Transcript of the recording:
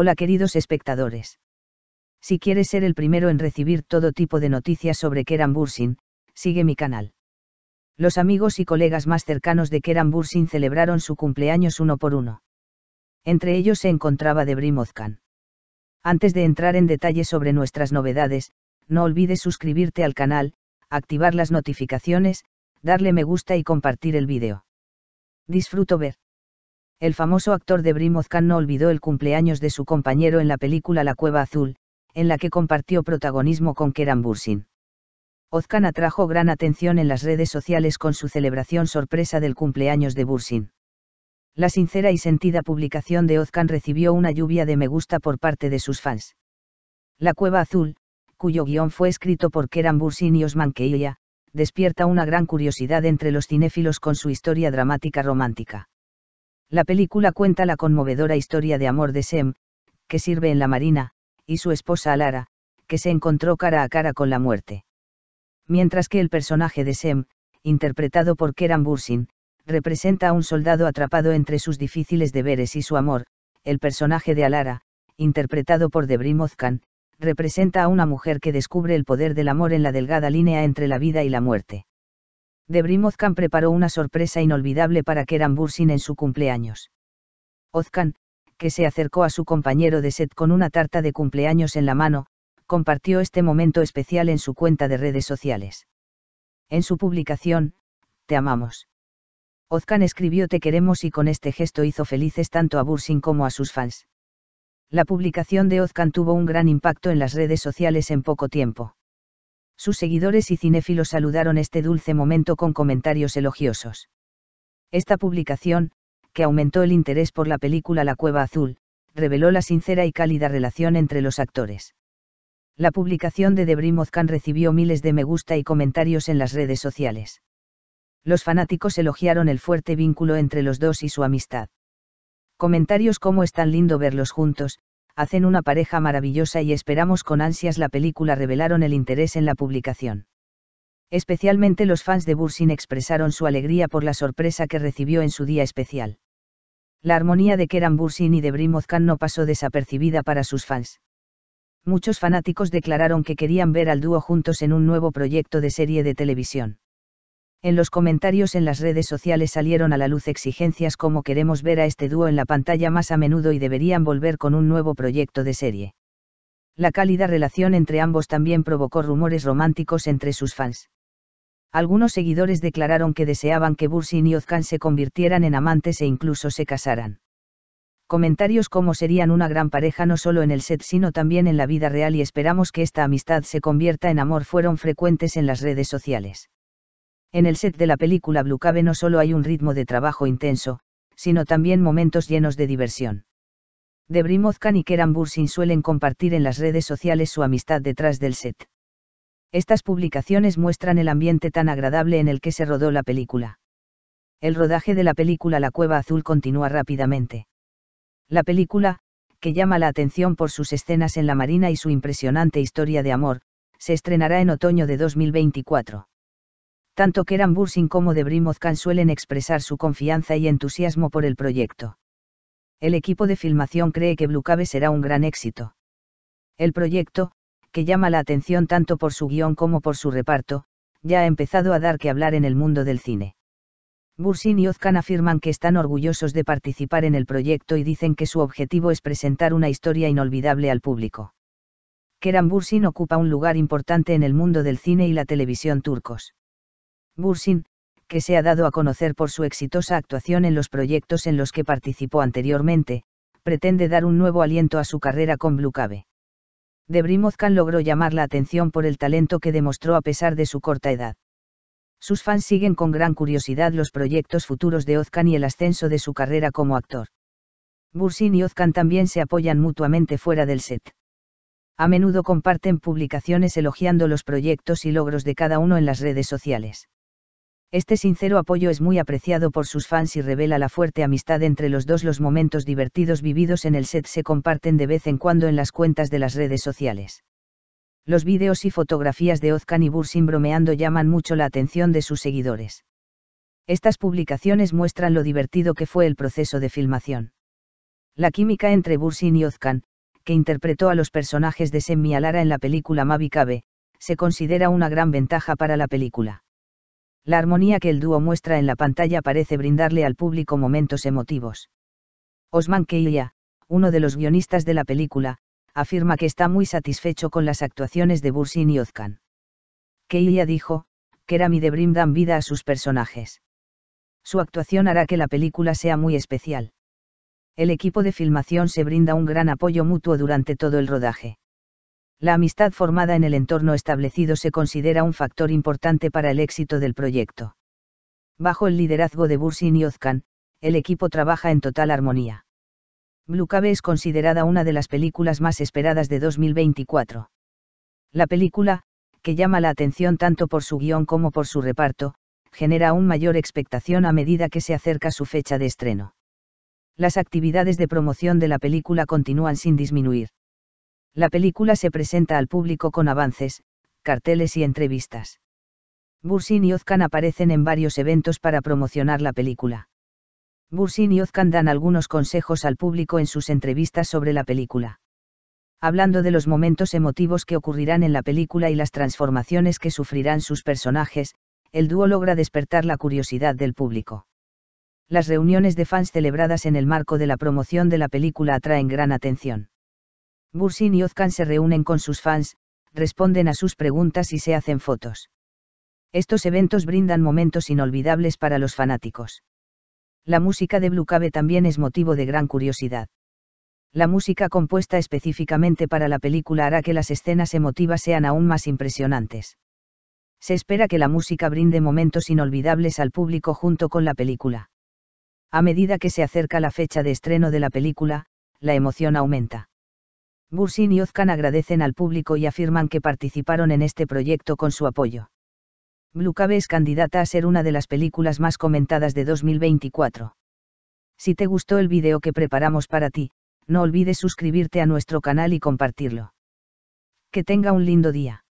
Hola queridos espectadores. Si quieres ser el primero en recibir todo tipo de noticias sobre Keran Bursin, sigue mi canal. Los amigos y colegas más cercanos de Keran Bursin celebraron su cumpleaños uno por uno. Entre ellos se encontraba Debri Mozkan. Antes de entrar en detalle sobre nuestras novedades, no olvides suscribirte al canal, activar las notificaciones, darle me gusta y compartir el vídeo. Disfruto ver el famoso actor de Brim no olvidó el cumpleaños de su compañero en la película La Cueva Azul, en la que compartió protagonismo con Keran Bursin. Ozkan atrajo gran atención en las redes sociales con su celebración sorpresa del cumpleaños de Bursin. La sincera y sentida publicación de Ozkan recibió una lluvia de me gusta por parte de sus fans. La Cueva Azul, cuyo guión fue escrito por Keran Bursin y Osman Keilla, despierta una gran curiosidad entre los cinéfilos con su historia dramática romántica. La película cuenta la conmovedora historia de amor de Sem, que sirve en la Marina, y su esposa Alara, que se encontró cara a cara con la muerte. Mientras que el personaje de Sem, interpretado por Keran Bursin, representa a un soldado atrapado entre sus difíciles deberes y su amor, el personaje de Alara, interpretado por Debrimozkan, Ozkan, representa a una mujer que descubre el poder del amor en la delgada línea entre la vida y la muerte. Debrim Ozkan preparó una sorpresa inolvidable para Keran Bursin en su cumpleaños. Ozkan, que se acercó a su compañero de set con una tarta de cumpleaños en la mano, compartió este momento especial en su cuenta de redes sociales. En su publicación, Te amamos. Ozkan escribió Te queremos y con este gesto hizo felices tanto a Bursin como a sus fans. La publicación de Ozkan tuvo un gran impacto en las redes sociales en poco tiempo. Sus seguidores y cinéfilos saludaron este dulce momento con comentarios elogiosos. Esta publicación, que aumentó el interés por la película La Cueva Azul, reveló la sincera y cálida relación entre los actores. La publicación de Debrimozcan recibió miles de me gusta y comentarios en las redes sociales. Los fanáticos elogiaron el fuerte vínculo entre los dos y su amistad. Comentarios como es tan lindo verlos juntos, hacen una pareja maravillosa y esperamos con ansias la película revelaron el interés en la publicación. Especialmente los fans de Bursin expresaron su alegría por la sorpresa que recibió en su día especial. La armonía de Keran Bursin y de Brimozcan no pasó desapercibida para sus fans. Muchos fanáticos declararon que querían ver al dúo juntos en un nuevo proyecto de serie de televisión. En los comentarios en las redes sociales salieron a la luz exigencias como queremos ver a este dúo en la pantalla más a menudo y deberían volver con un nuevo proyecto de serie. La cálida relación entre ambos también provocó rumores románticos entre sus fans. Algunos seguidores declararon que deseaban que Bursin y Ozkan se convirtieran en amantes e incluso se casaran. Comentarios como serían una gran pareja no solo en el set sino también en la vida real y esperamos que esta amistad se convierta en amor fueron frecuentes en las redes sociales. En el set de la película Blue Cave no solo hay un ritmo de trabajo intenso, sino también momentos llenos de diversión. de Ozkan y Keran Bursin suelen compartir en las redes sociales su amistad detrás del set. Estas publicaciones muestran el ambiente tan agradable en el que se rodó la película. El rodaje de la película La Cueva Azul continúa rápidamente. La película, que llama la atención por sus escenas en la marina y su impresionante historia de amor, se estrenará en otoño de 2024 tanto Keran Bursin como de Brimozcan suelen expresar su confianza y entusiasmo por el proyecto. El equipo de filmación cree que Blue Cave será un gran éxito. El proyecto, que llama la atención tanto por su guión como por su reparto, ya ha empezado a dar que hablar en el mundo del cine. Bursin y Ozkan afirman que están orgullosos de participar en el proyecto y dicen que su objetivo es presentar una historia inolvidable al público. Keran Bursin ocupa un lugar importante en el mundo del cine y la televisión turcos. Bursin, que se ha dado a conocer por su exitosa actuación en los proyectos en los que participó anteriormente, pretende dar un nuevo aliento a su carrera con Blue Cave. Debrimozcan logró llamar la atención por el talento que demostró a pesar de su corta edad. Sus fans siguen con gran curiosidad los proyectos futuros de Ozcan y el ascenso de su carrera como actor. Bursin y Ozkan también se apoyan mutuamente fuera del set. A menudo comparten publicaciones elogiando los proyectos y logros de cada uno en las redes sociales. Este sincero apoyo es muy apreciado por sus fans y revela la fuerte amistad entre los dos. Los momentos divertidos vividos en el set se comparten de vez en cuando en las cuentas de las redes sociales. Los vídeos y fotografías de Ozkan y Bursin bromeando llaman mucho la atención de sus seguidores. Estas publicaciones muestran lo divertido que fue el proceso de filmación. La química entre Bursin y Ozkan, que interpretó a los personajes de Semmi Alara en la película Mavi Cabe, se considera una gran ventaja para la película. La armonía que el dúo muestra en la pantalla parece brindarle al público momentos emotivos. Osman Keilia, uno de los guionistas de la película, afirma que está muy satisfecho con las actuaciones de Bursin y Ozkan. Keilia dijo, Kerami de Brim dan vida a sus personajes. Su actuación hará que la película sea muy especial. El equipo de filmación se brinda un gran apoyo mutuo durante todo el rodaje la amistad formada en el entorno establecido se considera un factor importante para el éxito del proyecto. Bajo el liderazgo de Bursin y Ozkan, el equipo trabaja en total armonía. Blue Cave es considerada una de las películas más esperadas de 2024. La película, que llama la atención tanto por su guión como por su reparto, genera aún mayor expectación a medida que se acerca su fecha de estreno. Las actividades de promoción de la película continúan sin disminuir la película se presenta al público con avances, carteles y entrevistas. Bursin y Ozkan aparecen en varios eventos para promocionar la película. Bursin y Ozkan dan algunos consejos al público en sus entrevistas sobre la película. Hablando de los momentos emotivos que ocurrirán en la película y las transformaciones que sufrirán sus personajes, el dúo logra despertar la curiosidad del público. Las reuniones de fans celebradas en el marco de la promoción de la película atraen gran atención. Bursin y Ozkan se reúnen con sus fans, responden a sus preguntas y se hacen fotos. Estos eventos brindan momentos inolvidables para los fanáticos. La música de Blue Cave también es motivo de gran curiosidad. La música compuesta específicamente para la película hará que las escenas emotivas sean aún más impresionantes. Se espera que la música brinde momentos inolvidables al público junto con la película. A medida que se acerca la fecha de estreno de la película, la emoción aumenta. Bursin y Ozkan agradecen al público y afirman que participaron en este proyecto con su apoyo. Blue Cave es candidata a ser una de las películas más comentadas de 2024. Si te gustó el video que preparamos para ti, no olvides suscribirte a nuestro canal y compartirlo. Que tenga un lindo día.